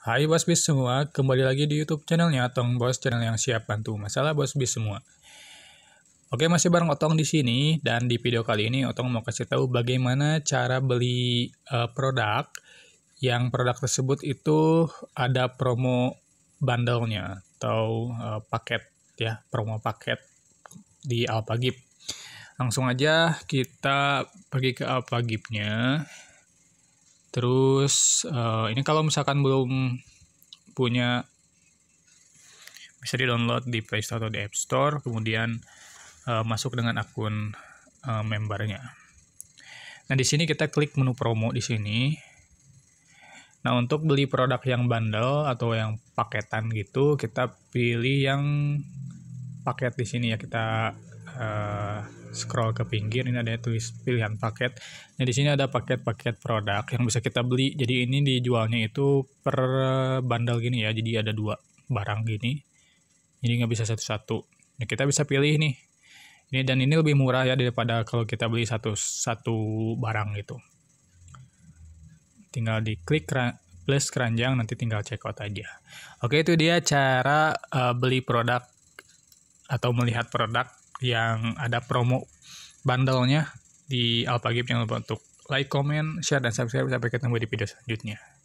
Hai Bos Bis semua, kembali lagi di YouTube channelnya Tong Bos, channel yang siap bantu masalah Bos Bis semua. Oke, masih bareng Otong di sini dan di video kali ini Otong mau kasih tahu bagaimana cara beli uh, produk yang produk tersebut itu ada promo bandelnya atau uh, paket ya, promo paket di Alpagip. Langsung aja kita pergi ke Alpagipnya. Terus uh, ini kalau misalkan belum punya bisa di-download di Play Store atau di App Store, kemudian uh, masuk dengan akun uh, membernya. Nah, di sini kita klik menu promo di sini. Nah, untuk beli produk yang bundle atau yang paketan gitu, kita pilih yang paket di sini ya, kita scroll ke pinggir ini ada tulis pilihan paket. Nah di sini ada paket-paket produk yang bisa kita beli. Jadi ini dijualnya itu per bundle gini ya. Jadi ada dua barang gini. Jadi nggak bisa satu-satu. Nah kita bisa pilih nih. Ini dan ini lebih murah ya daripada kalau kita beli satu satu barang gitu. Tinggal diklik plus keranjang nanti tinggal check out aja. Oke itu dia cara uh, beli produk atau melihat produk yang ada promo bandelnya di Alpha yang Jangan lupa untuk like, comment, share, dan subscribe. Sampai ketemu di video selanjutnya.